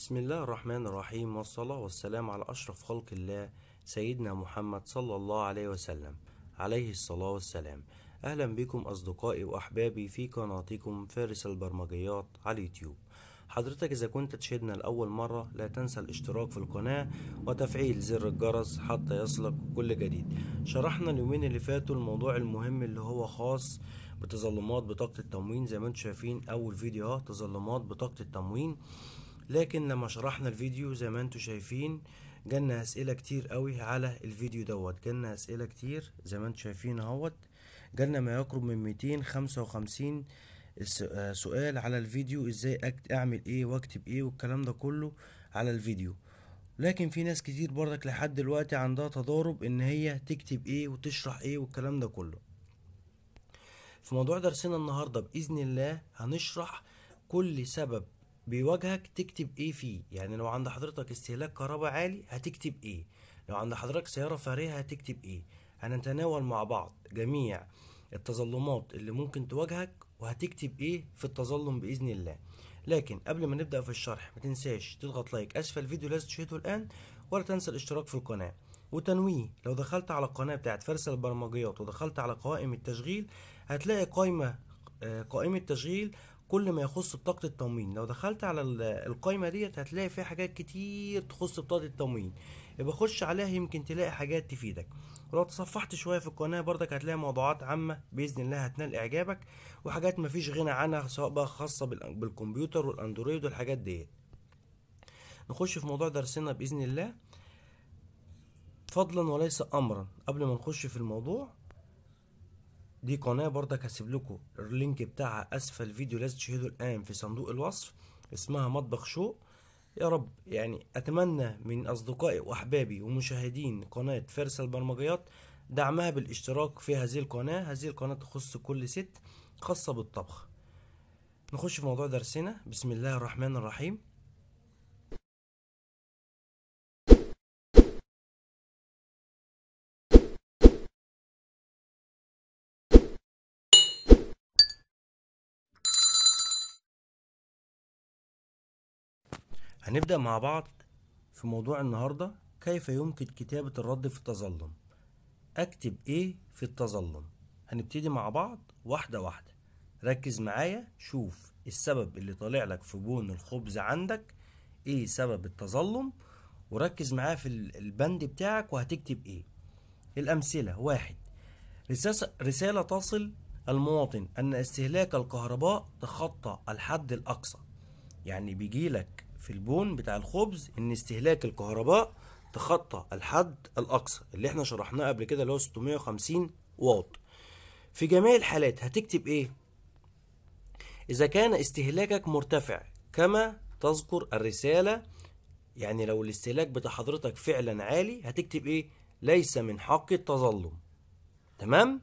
بسم الله الرحمن الرحيم والصلاة والسلام على أشرف خلق الله سيدنا محمد صلى الله عليه وسلم عليه الصلاة والسلام أهلا بكم أصدقائي وأحبابي في قناتكم فارس البرمجيات على اليوتيوب حضرتك إذا كنت تشاهدنا لأول مرة لا تنسى الاشتراك في القناة وتفعيل زر الجرس حتى يصلك كل جديد شرحنا اليومين اللي فاتوا الموضوع المهم اللي هو خاص بتظلمات بطاقة التموين زي ما انتم شايفين أول فيديو تظلمات بطاقة التموين لكن لما شرحنا الفيديو زي ما انتم شايفين جالنا اسئله كتير قوي على الفيديو دوت جالنا اسئله كتير زي ما انتم شايفين اهوت جالنا ما يقرب من 255 آه، سؤال على الفيديو ازاي اعمل ايه واكتب ايه والكلام ده كله على الفيديو لكن في ناس كتير برضك لحد دلوقتي عندها تضارب ان هي تكتب ايه وتشرح ايه والكلام ده كله في موضوع درسنا النهارده باذن الله هنشرح كل سبب بيواجهك تكتب ايه فيه يعني لو عند حضرتك استهلاك كهرباء عالي هتكتب ايه لو عند حضرتك سيارة فارهة هتكتب ايه هنتناول مع بعض جميع التظلمات اللي ممكن تواجهك وهتكتب ايه في التظلم باذن الله لكن قبل ما نبدا في الشرح ما تنساش تضغط لايك اسفل الفيديو لازم تشاهده الان ولا تنسى الاشتراك في القناه وتنويه لو دخلت على القناه بتاعت فارس البرمجيات ودخلت على قوائم التشغيل هتلاقي قائمه آه، قائمة تشغيل كل ما يخص بطاقة التموين لو دخلت على القايمة ديت هتلاقي فيها حاجات كتير تخص بطاقة التموين يبقى خش عليها يمكن تلاقي حاجات تفيدك ولو تصفحت شوية في القناة برضك هتلاقي موضوعات عامة بإذن الله هتنال إعجابك وحاجات مفيش غنى عنها سواء بقى خاصة بالكمبيوتر والأندرويد والحاجات ديت نخش في موضوع درسنا بإذن الله فضلا وليس أمرا قبل ما نخش في الموضوع دي قناة برضك هسيب لكم اللينك بتاعها اسفل الفيديو لازم تشاهدوا الان في صندوق الوصف اسمها مطبخ شوق يا رب يعني اتمنى من اصدقائي واحبابي ومشاهدين قناة فارس البرمجيات دعمها بالاشتراك في هذه القناة هذه القناة تخص كل ست خاصة بالطبخ نخش في موضوع درسنا بسم الله الرحمن الرحيم هنبدأ مع بعض في موضوع النهاردة كيف يمكن كتابة الرد في التظلم أكتب إيه في التظلم هنبتدي مع بعض واحدة واحدة ركز معايا شوف السبب اللي طالع لك في بون الخبز عندك إيه سبب التظلم وركز معايا في البند بتاعك وهتكتب إيه الأمثلة واحد رسالة تصل المواطن أن استهلاك الكهرباء تخطى الحد الأقصى يعني بيجيلك في البون بتاع الخبز ان استهلاك الكهرباء تخطى الحد الاقصى اللي احنا شرحناه قبل كده اللي هو 650 واط في جميع الحالات هتكتب ايه اذا كان استهلاكك مرتفع كما تذكر الرساله يعني لو الاستهلاك بتاع حضرتك فعلا عالي هتكتب ايه ليس من حق التظلم تمام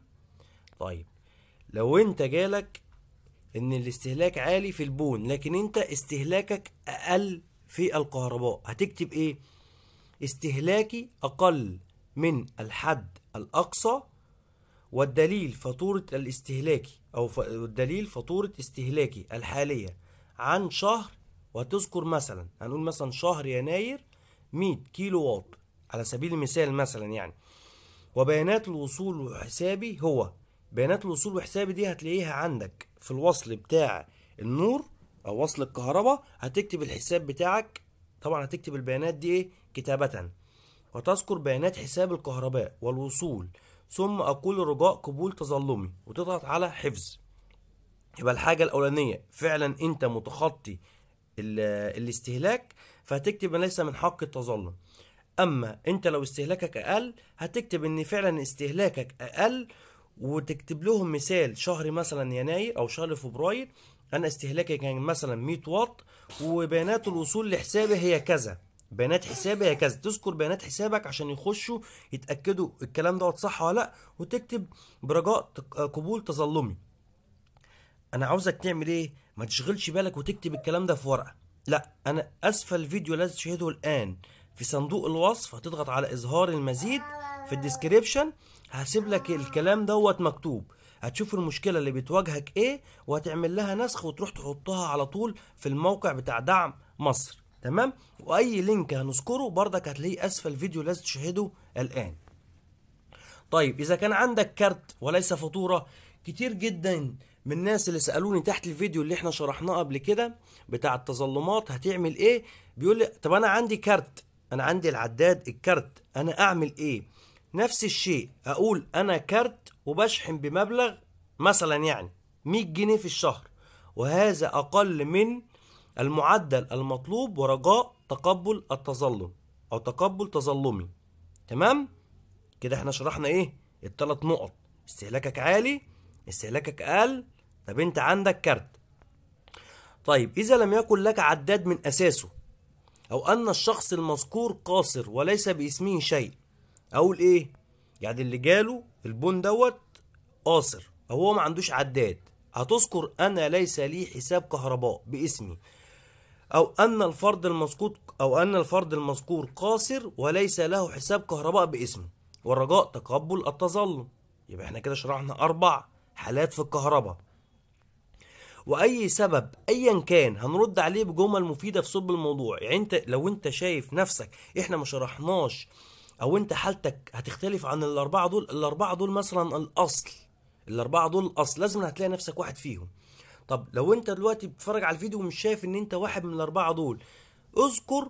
طيب لو انت جالك ان الاستهلاك عالي في البون لكن انت استهلاكك اقل في الكهرباء هتكتب ايه استهلاكي اقل من الحد الاقصى والدليل فاتورة الاستهلاكي او الدليل فاتورة استهلاكي الحالية عن شهر وتذكر مثلا هنقول مثلا شهر يناير 100 كيلو واط على سبيل المثال مثلا يعني وبيانات الوصول وحسابي هو بيانات الوصول وحسابي دي هتلاقيها عندك في الوصل بتاع النور او وصل الكهرباء هتكتب الحساب بتاعك طبعا هتكتب البيانات دي ايه كتابة وتذكر بيانات حساب الكهرباء والوصول ثم اقول رجاء قبول تظلمي وتضغط على حفظ يبقى الحاجة الاولانية فعلا انت متخطي الاستهلاك فهتكتب ليس من حق التظلم اما انت لو استهلاكك اقل هتكتب ان فعلا استهلاكك اقل وتكتب لهم مثال شهر مثلا يناير او شهر فبراير انا استهلاكي يعني كان مثلا 100 واط وبيانات الوصول لحسابي هي كذا بيانات حسابي هي كذا تذكر بيانات حسابك عشان يخشوا يتاكدوا الكلام دوت صح ولا لا وتكتب برجاء قبول تظلمي انا عاوزك تعمل ايه ما تشغلش بالك وتكتب الكلام ده في ورقه لا انا اسفل الفيديو لازم تشاهده الان في صندوق الوصف هتضغط على اظهار المزيد في الديسكريبشن هسيب لك الكلام دوت مكتوب هتشوف المشكلة اللي بتواجهك ايه وهتعمل لها نسخ وتروح تحطها على طول في الموقع بتاع دعم مصر تمام واي لينك هنذكره برضك هتلاقيه اسفل الفيديو لازم تشاهده الان طيب اذا كان عندك كارت وليس فاتورة كتير جدا من الناس اللي سالوني تحت الفيديو اللي احنا شرحناه قبل كده بتاع التظلمات هتعمل ايه بيقول لي طب انا عندي كارت انا عندي العداد الكارت انا اعمل ايه نفس الشيء اقول انا كارت وبشحن بمبلغ مثلا يعني 100 جنيه في الشهر وهذا اقل من المعدل المطلوب ورجاء تقبل التظلم او تقبل تظلمي تمام كده احنا شرحنا ايه الثلاث نقط استهلاكك عالي استهلاكك اقل طب انت عندك كارت طيب اذا لم يكن لك عداد من اساسه او ان الشخص المذكور قاصر وليس باسمه شيء اقول ايه يعني اللي جاله البون دوت قاصر او هو ما عندوش عداد هتذكر انا ليس لي حساب كهرباء باسمي او ان الفرد المسقوط او ان الفرد المذكور قاصر وليس له حساب كهرباء باسمه والرجاء تقبل التظلم يبقى احنا كده شرحنا اربع حالات في الكهرباء واي سبب ايا كان هنرد عليه بجمل مفيده في صلب الموضوع يعني انت لو انت شايف نفسك احنا ما شرحناش او انت حالتك هتختلف عن الاربعه دول الاربعه دول مثلا الاصل الاربعه دول الاصل لازم هتلاقي نفسك واحد فيهم طب لو انت دلوقتي بتتفرج على الفيديو ومش شايف ان انت واحد من الاربعه دول اذكر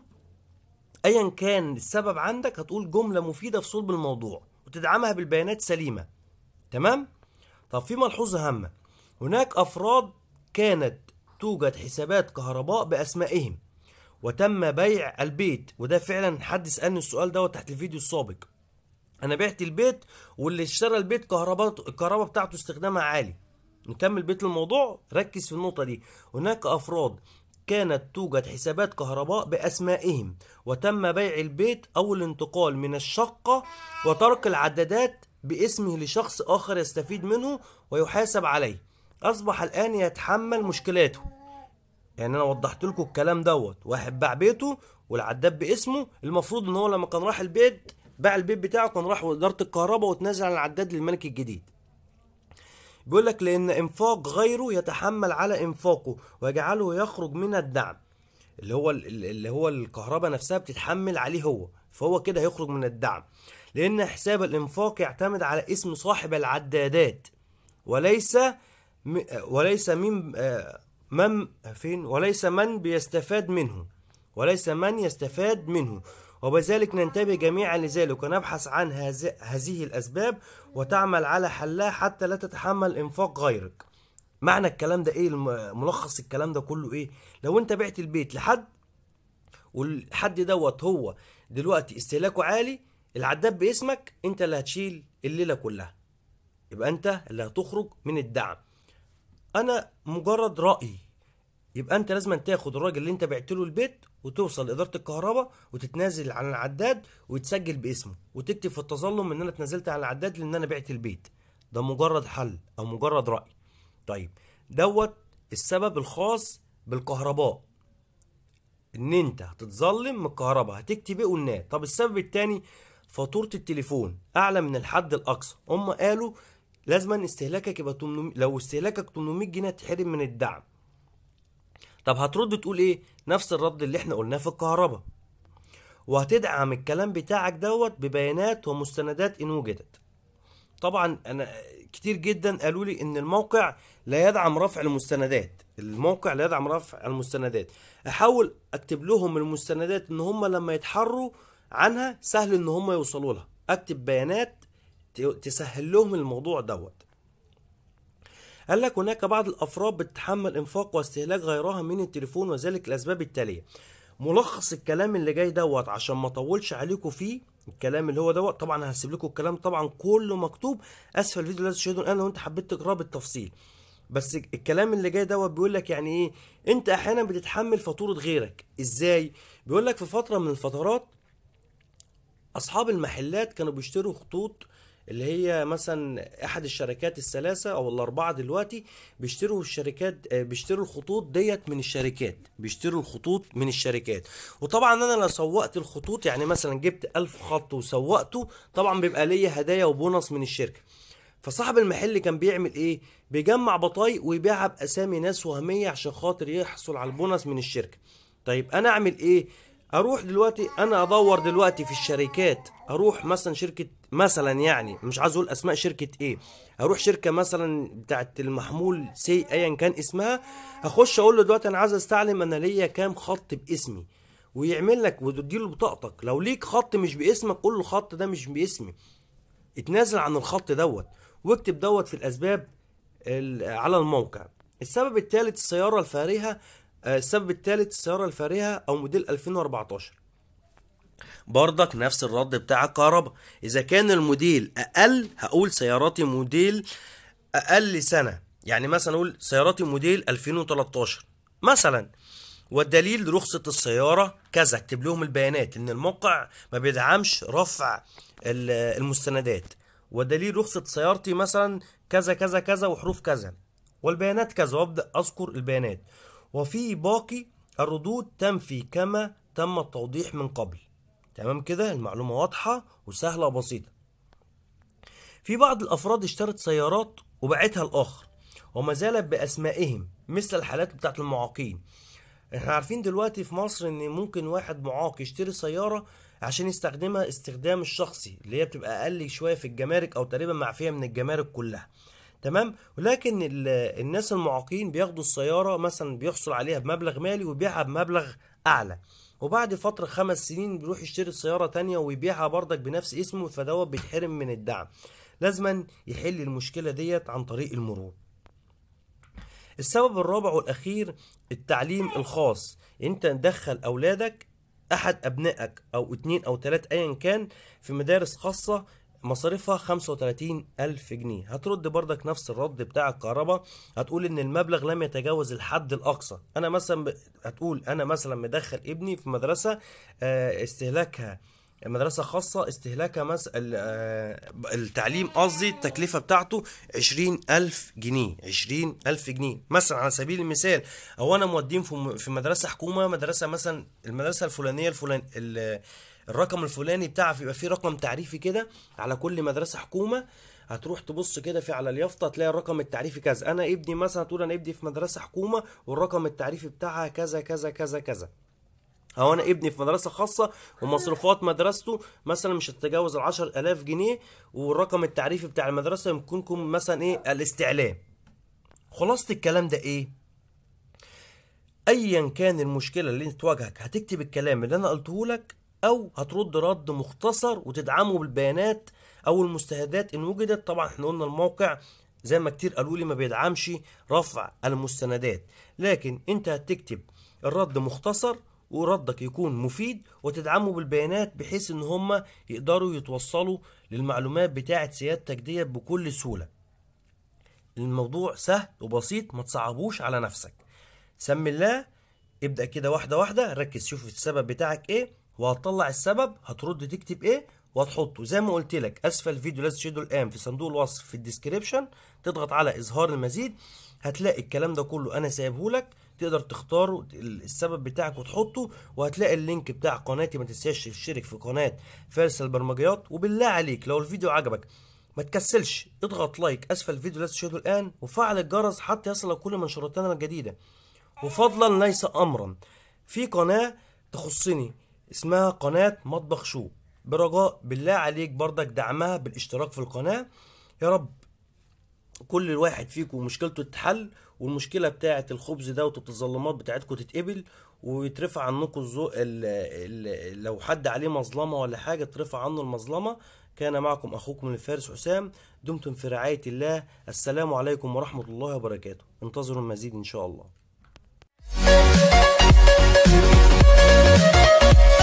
ايا كان السبب عندك هتقول جمله مفيده في صلب الموضوع وتدعمها بالبيانات سليمه تمام طب في ملحوظه هامه هناك افراد كانت توجد حسابات كهرباء باسمائهم وتم بيع البيت وده فعلا حد سالني السؤال دوت تحت الفيديو السابق انا بعت البيت واللي اشترى البيت كهرباء الكهرباء بتاعته استخدامها عالي نكمل بيت الموضوع ركز في النقطه دي هناك افراد كانت توجد حسابات كهرباء باسمائهم وتم بيع البيت او الانتقال من الشقه وترك العدادات باسمه لشخص اخر يستفيد منه ويحاسب عليه اصبح الان يتحمل مشكلاته يعني انا وضحت لكم الكلام دوت واحد باع بيته والعداد باسمه المفروض ان هو لما كان راح البيت باع البيت بتاعه كان راح وزاره الكهرباء واتنازل عن العداد للملك الجديد بيقول لك لان انفاق غيره يتحمل على انفاقه ويجعله يخرج من الدعم اللي هو اللي هو الكهرباء نفسها بتتحمل عليه هو فهو كده هيخرج من الدعم لان حساب الانفاق يعتمد على اسم صاحب العدادات وليس وليس من من فين وليس من بيستفاد منه وليس من يستفاد منه وبذلك ننتبه جميعا لذلك ونبحث عن هذه الأسباب وتعمل على حلها حتى لا تتحمل إنفاق غيرك معنى الكلام ده ايه ملخص الكلام ده كله ايه لو انت بعت البيت لحد والحد دوت هو دلوقتي استهلاكه عالي العداد باسمك انت اللي هتشيل الليله كلها يبقى انت اللي هتخرج من الدعم انا مجرد رأيي يبقى انت لازم تاخد الراجل اللي انت بعت له البيت وتوصل لاداره الكهرباء وتتنازل عن العداد وتسجل باسمه وتكتب في التظلم ان انا اتنازلت عن العداد لان انا بعت البيت ده مجرد حل او مجرد راي طيب دوت السبب الخاص بالكهرباء ان انت هتتظلم من الكهرباء هتكتب ايه قلناه طب السبب الثاني فاتوره التليفون اعلى من الحد الاقصى هم قالوا لازما استهلاكك يبقى 800 لو استهلاكك 800 جنيه تحرم من الدعم طب هترد تقول ايه نفس الرد اللي احنا قلناه في الكهرباء وهتدعم الكلام بتاعك دوت ببيانات ومستندات ان وجدت طبعا انا كتير جدا قالوا لي ان الموقع لا يدعم رفع المستندات الموقع لا يدعم رفع المستندات احاول اكتب لهم المستندات ان هم لما يتحروا عنها سهل ان هم يوصلوا لها اكتب بيانات تسهل لهم الموضوع دوت قال لك هناك بعض الافراد بتتحمل انفاق واستهلاك غيرها من التليفون وذلك الاسباب التاليه ملخص الكلام اللي جاي دوت عشان ما اطولش عليكم فيه الكلام اللي هو دوت طبعا هسيب لكم الكلام طبعا كله مكتوب اسفل الفيديو لازم تشاهدوا انا لو انت حبيت تقراه بالتفصيل بس الكلام اللي جاي دوت بيقول لك يعني ايه انت احيانا بتتحمل فاتوره غيرك ازاي بيقول لك في فتره من الفترات اصحاب المحلات كانوا بيشتروا خطوط اللي هي مثلا احد الشركات الثلاثه او الاربعه دلوقتي بيشتروا الشركات آه، بيشتروا الخطوط ديت من الشركات بيشتروا الخطوط من الشركات وطبعا انا لو سوقت الخطوط يعني مثلا جبت 1000 خط وسوقته طبعا بيبقى ليا هدايا وبونص من الشركه فصاحب المحل كان بيعمل ايه بيجمع بطايق ويبيعها باسامي ناس وهميه عشان خاطر يحصل على البونص من الشركه طيب انا اعمل ايه اروح دلوقتي انا ادور دلوقتي في الشركات اروح مثلا شركه مثلا يعني مش عايز اقول اسماء شركه ايه اروح شركه مثلا بتاعت المحمول سي ايا كان اسمها اخش اقول له دلوقتي انا عايز استعلم انا ليا كام خط باسمي ويعمل لك وتدي له بطاقتك لو ليك خط مش باسمك قول له الخط ده مش باسمي اتنازل عن الخط دوت واكتب دوت في الاسباب على الموقع السبب الثالث السياره الفارهه آه، السبب الثالث السياره الفارهه او موديل 2014 برضك نفس الرد بتاع الكهرباء اذا كان الموديل اقل هقول سياراتي موديل اقل سنه يعني مثلا اقول سياراتي موديل 2013 مثلا والدليل رخصة السيارة كذا اكتب لهم البيانات ان الموقع ما بيدعمش رفع المستندات ودليل رخصة سيارتي مثلا كذا كذا كذا وحروف كذا والبيانات كذا وابدأ اذكر البيانات وفي باقي الردود تنفي كما تم التوضيح من قبل تمام كده المعلومة واضحة وسهلة وبسيطة في بعض الأفراد اشترت سيارات وبعتها الآخر وما زالت بأسمائهم مثل الحالات بتاعة المعاقين احنا عارفين دلوقتي في مصر ان ممكن واحد معاق يشتري سيارة عشان يستخدمها استخدام الشخصي اللي هي بتبقى اقل شوية في الجمارك او تقريبا معفية من الجمارك كلها تمام ولكن الناس المعاقين بياخدوا السيارة مثلا بيحصل عليها بمبلغ مالي وبيعها بمبلغ اعلى وبعد فترة خمس سنين بيروح يشتري سيارة تانية ويبيعها برضك بنفس اسمه فدوت بيتحرم من الدعم لازما يحل المشكلة ديت عن طريق المرور السبب الرابع والأخير التعليم الخاص انت تدخل أولادك أحد أبنائك أو اتنين أو تلات أيا كان في مدارس خاصة مصاريفها 35 ألف جنيه هترد بردك نفس الرد بتاع الكهرباء هتقول ان المبلغ لم يتجاوز الحد الأقصى أنا مثلا ب... هتقول أنا مثلا مدخل ابني في مدرسة آه، استهلاكها مدرسة خاصة استهلاكها مثلا آه، التعليم قصدي التكلفة بتاعته 20 ألف جنيه 20 ألف جنيه مثلا على سبيل المثال أو أنا مودين في مدرسة حكومة مدرسة مثلا المدرسة الفلانية الفلانية الرقم الفلاني بتاعك يبقى فيه رقم تعريفي كده على كل مدرسه حكومه هتروح تبص كده في على اليافطه تلاقي الرقم التعريفي كذا انا ابني مثلا تقول انا ابني في مدرسه حكومه والرقم التعريفي بتاعها كذا كذا كذا كذا او انا ابني في مدرسه خاصه ومصروفات مدرسته مثلا مش هتتجاوز ال 10000 جنيه والرقم التعريفي بتاع المدرسه يمكنكم مثلا ايه الاستعلام خلاصه الكلام ده ايه ايا كان المشكله اللي تواجهك هتكتب الكلام اللي انا قلته لك او هترد رد مختصر وتدعمه بالبيانات او المستندات ان وجدت طبعا احنا قلنا الموقع زي ما كتير قالوا لي ما بيدعمش رفع المستندات لكن انت هتكتب الرد مختصر وردك يكون مفيد وتدعمه بالبيانات بحيث ان هم يقدروا يتوصلوا للمعلومات بتاعه سيادتك ديت بكل سهوله الموضوع سهل وبسيط ما تصعبوش على نفسك سمي الله ابدأ كده واحدة واحدة ركز شوف السبب بتاعك ايه وهتطلع السبب هترد تكتب ايه وهتحطه زي ما قلت لك اسفل الفيديو لا تشاهده الان في صندوق الوصف في الديسكريبشن تضغط على اظهار المزيد هتلاقي الكلام ده كله انا سايبه لك تقدر تختار السبب بتاعك وتحطه وهتلاقي اللينك بتاع قناتي ما تنساش تشترك في قناه فارس البرمجيات وبالله عليك لو الفيديو عجبك ما تكسلش اضغط لايك اسفل الفيديو لا تشاهده الان وفعل الجرس حتى يصلك كل منشوراتنا الجديده وفضلا ليس امرا في قناه تخصني اسمها قناة مطبخ شو برجاء بالله عليك برضك دعمها بالاشتراك في القناة يا رب كل واحد فيكم مشكلته تتحل والمشكلة بتاعة الخبز ده والتظلمات بتاعتكم تتقبل ويترفع عنكم الزو... ال... ال... لو حد عليه مظلمة ولا حاجة ترفع عنه المظلمة كان معكم أخوكم الفارس حسام دمتم في رعاية الله السلام عليكم ورحمة الله وبركاته انتظروا المزيد إن شاء الله